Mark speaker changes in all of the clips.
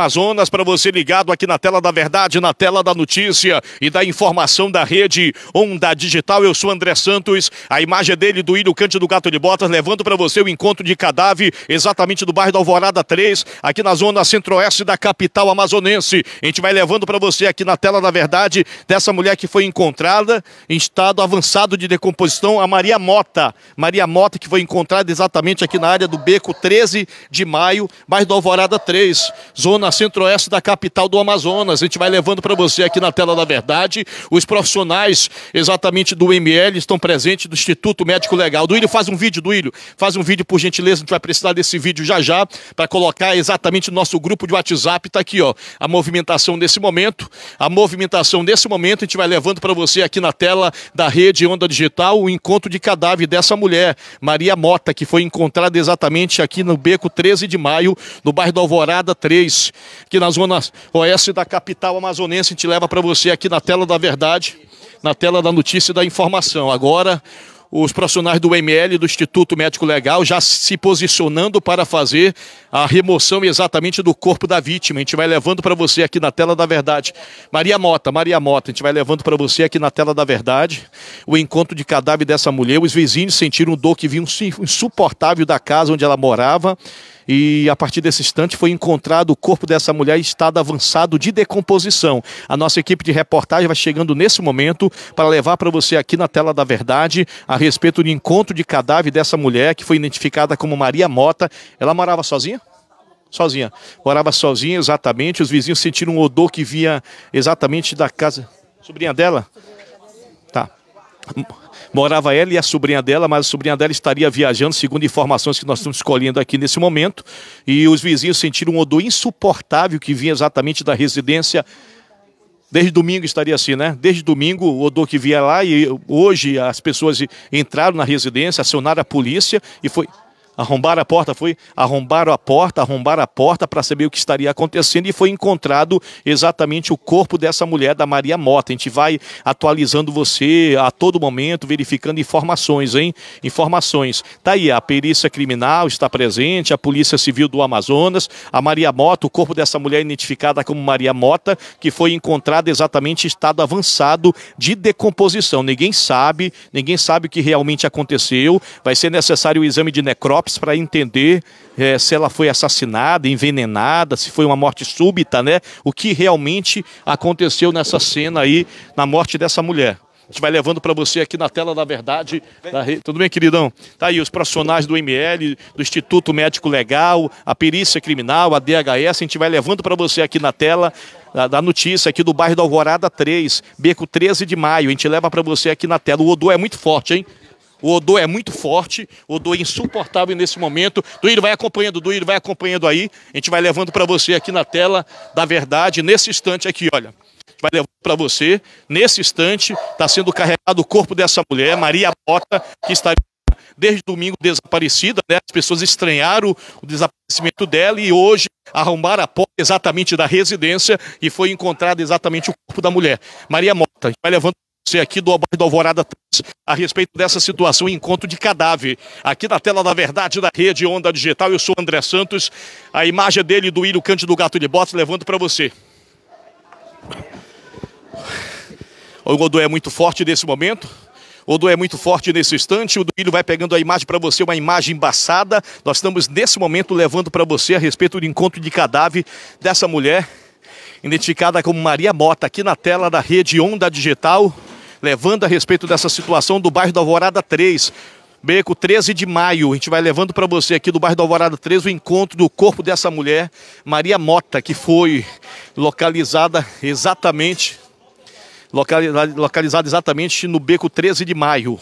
Speaker 1: Amazonas para você ligado aqui na tela da verdade, na tela da notícia e da informação da rede Onda Digital. Eu sou André Santos. A imagem é dele do Ilho Cante do Gato de Botas levando para você o encontro de cadáver exatamente do bairro da Alvorada 3, aqui na zona centro-oeste da capital amazonense. A gente vai levando para você aqui na tela da verdade dessa mulher que foi encontrada em estado avançado de decomposição, a Maria Mota. Maria Mota que foi encontrada exatamente aqui na área do Beco 13 de Maio, bairro da Alvorada 3, zona centro-oeste da capital do Amazonas. A gente vai levando para você aqui na tela da verdade. Os profissionais exatamente do ML estão presentes do Instituto Médico Legal. Duílio, faz um vídeo, Duílio. Faz um vídeo, por gentileza. A gente vai precisar desse vídeo já já para colocar exatamente no nosso grupo de WhatsApp. Está aqui, ó. A movimentação nesse momento. A movimentação nesse momento. A gente vai levando para você aqui na tela da rede Onda Digital o encontro de cadáver dessa mulher, Maria Mota, que foi encontrada exatamente aqui no Beco 13 de Maio, no bairro do Alvorada 3 aqui na zona oeste da capital amazonense. A gente leva para você aqui na tela da verdade, na tela da notícia e da informação. Agora, os profissionais do ML, do Instituto Médico Legal, já se posicionando para fazer a remoção exatamente do corpo da vítima. A gente vai levando para você aqui na tela da verdade. Maria Mota, Maria Mota, a gente vai levando para você aqui na tela da verdade o encontro de cadáver dessa mulher. Os vizinhos sentiram dor que vinha insuportável da casa onde ela morava e a partir desse instante foi encontrado o corpo dessa mulher em estado avançado de decomposição. A nossa equipe de reportagem vai chegando nesse momento para levar para você aqui na tela da verdade a respeito do encontro de cadáver dessa mulher que foi identificada como Maria Mota. Ela morava sozinha? Sozinha. Morava sozinha, exatamente. Os vizinhos sentiram um odor que vinha exatamente da casa. Sobrinha dela? Sobrinha morava ela e a sobrinha dela, mas a sobrinha dela estaria viajando, segundo informações que nós estamos colhendo aqui nesse momento. E os vizinhos sentiram um odor insuportável que vinha exatamente da residência. Desde domingo estaria assim, né? Desde domingo o odor que vinha lá e hoje as pessoas entraram na residência, acionaram a polícia e foi. Arrombaram a porta, foi? Arrombaram a porta, arrombaram a porta para saber o que estaria acontecendo e foi encontrado exatamente o corpo dessa mulher, da Maria Mota. A gente vai atualizando você a todo momento, verificando informações, hein? Informações. Tá aí, a perícia criminal está presente, a Polícia Civil do Amazonas, a Maria Mota, o corpo dessa mulher identificada como Maria Mota, que foi encontrada exatamente em estado avançado de decomposição. Ninguém sabe, ninguém sabe o que realmente aconteceu. Vai ser necessário o exame de necrópsia para entender é, se ela foi assassinada, envenenada, se foi uma morte súbita, né? O que realmente aconteceu nessa cena aí, na morte dessa mulher. A gente vai levando para você aqui na tela da verdade. Da Tudo bem, queridão? Tá aí os profissionais do ML, do Instituto Médico Legal, a perícia criminal, a DHS. A gente vai levando para você aqui na tela da, da, notícia aqui do bairro da Alvorada 3, beco 13 de maio. A gente leva para você aqui na tela. O odor é muito forte, hein? O odor é muito forte, o odor é insuportável nesse momento. Duílio, vai acompanhando, Duílio, vai acompanhando aí. A gente vai levando para você aqui na tela da verdade, nesse instante aqui, olha. Vai levar para você, nesse instante, está sendo carregado o corpo dessa mulher, Maria Bota, que está desde domingo desaparecida, né? As pessoas estranharam o desaparecimento dela e hoje arrombaram a porta exatamente da residência e foi encontrado exatamente o corpo da mulher. Maria Mota, vai levando você aqui do do Alvorada a respeito dessa situação encontro de cadáver. Aqui na tela da verdade da rede Onda Digital, eu sou André Santos. A imagem dele do Ilho Cândido Gato de Botas levando para você. O Godoy é muito forte nesse momento. O Odu é muito forte nesse instante. O Duílio vai pegando a imagem para você, uma imagem embaçada. Nós estamos nesse momento levando para você a respeito do encontro de cadáver dessa mulher identificada como Maria Mota, aqui na tela da rede Onda Digital, levando a respeito dessa situação do bairro da Alvorada 3. Beco 13 de maio. A gente vai levando para você aqui do bairro do Alvorada 3 o encontro do corpo dessa mulher, Maria Mota, que foi localizada exatamente localizada exatamente no Beco 13 de maio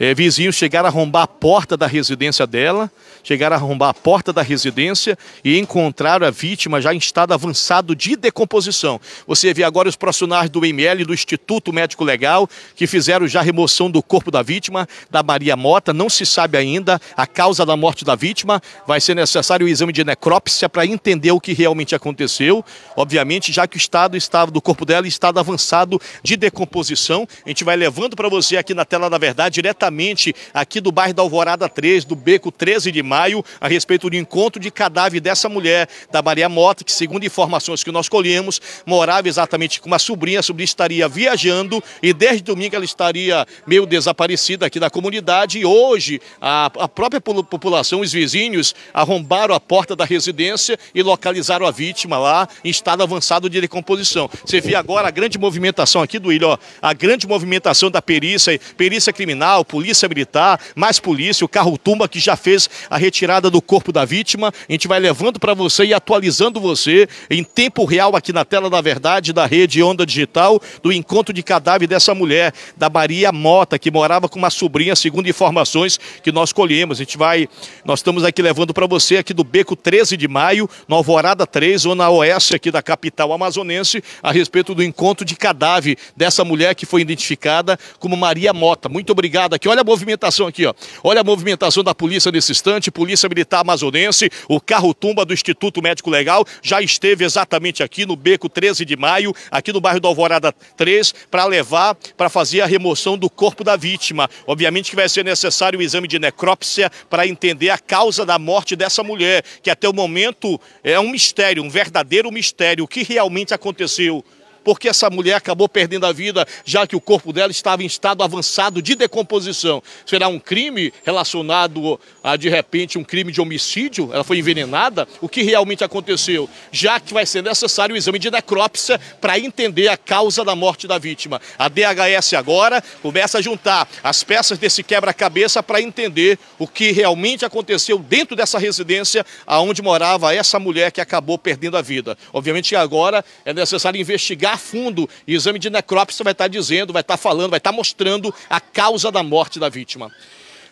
Speaker 1: é, vizinhos chegaram a arrombar a porta da residência dela, chegaram a arrombar a porta da residência e encontraram a vítima já em estado avançado de decomposição. Você vê agora os profissionais do IML, do Instituto Médico Legal, que fizeram já a remoção do corpo da vítima, da Maria Mota. Não se sabe ainda a causa da morte da vítima. Vai ser necessário o exame de necrópsia para entender o que realmente aconteceu. Obviamente, já que o estado estava do corpo dela, em estado avançado de decomposição. A gente vai levando para você aqui na tela da verdade, diretamente diretamente aqui do bairro da Alvorada 3, do Beco 13 de Maio, a respeito do encontro de cadáver dessa mulher, da Maria Mota, que segundo informações que nós colhemos, morava exatamente com uma sobrinha, a sobrinha estaria viajando e desde domingo ela estaria meio desaparecida aqui da comunidade e hoje a, a própria população, os vizinhos, arrombaram a porta da residência e localizaram a vítima lá em estado avançado de decomposição. Você vê agora a grande movimentação aqui do Ilho, ó, a grande movimentação da perícia, perícia criminal, polícia polícia militar, mais polícia, o carro tumba que já fez a retirada do corpo da vítima. A gente vai levando para você e atualizando você em tempo real aqui na tela da verdade da rede Onda Digital do encontro de cadáver dessa mulher, da Maria Mota, que morava com uma sobrinha, segundo informações que nós colhemos. A gente vai, nós estamos aqui levando para você aqui do Beco 13 de Maio, no Alvorada 3, zona oeste aqui da capital amazonense, a respeito do encontro de cadáver dessa mulher que foi identificada como Maria Mota. Muito obrigado aqui aqui, olha a movimentação aqui, ó. Olha a movimentação da polícia nesse instante, Polícia Militar Amazonense, o carro tumba do Instituto Médico Legal já esteve exatamente aqui no beco 13 de maio, aqui no bairro do Alvorada 3, para levar, para fazer a remoção do corpo da vítima. Obviamente que vai ser necessário o exame de necrópsia para entender a causa da morte dessa mulher, que até o momento é um mistério, um verdadeiro mistério, o que realmente aconteceu porque essa mulher acabou perdendo a vida, já que o corpo dela estava em estado avançado de decomposição. Será um crime relacionado a, de repente, um crime de homicídio? Ela foi envenenada? O que realmente aconteceu? Já que vai ser necessário o exame de necrópsia para entender a causa da morte da vítima. A DHS agora começa a juntar as peças desse quebra-cabeça para entender o que realmente aconteceu dentro dessa residência aonde morava essa mulher que acabou perdendo a vida. Obviamente agora é necessário investigar a fundo. E exame de necrópsia vai estar dizendo, vai estar falando, vai estar mostrando a causa da morte da vítima.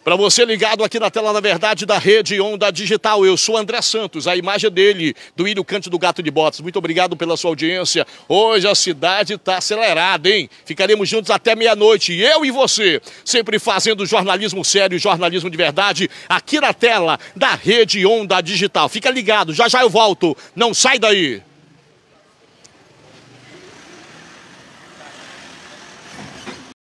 Speaker 1: Para você ligado aqui na tela da verdade da rede Onda Digital, eu sou André Santos, a imagem dele, do Ilho Cante do Gato de Botas. Muito obrigado pela sua audiência. Hoje a cidade está acelerada, hein? Ficaremos juntos até meia-noite, eu e você, sempre fazendo jornalismo sério, jornalismo de verdade, aqui na tela da rede Onda Digital. Fica ligado, já já eu volto. Não sai daí.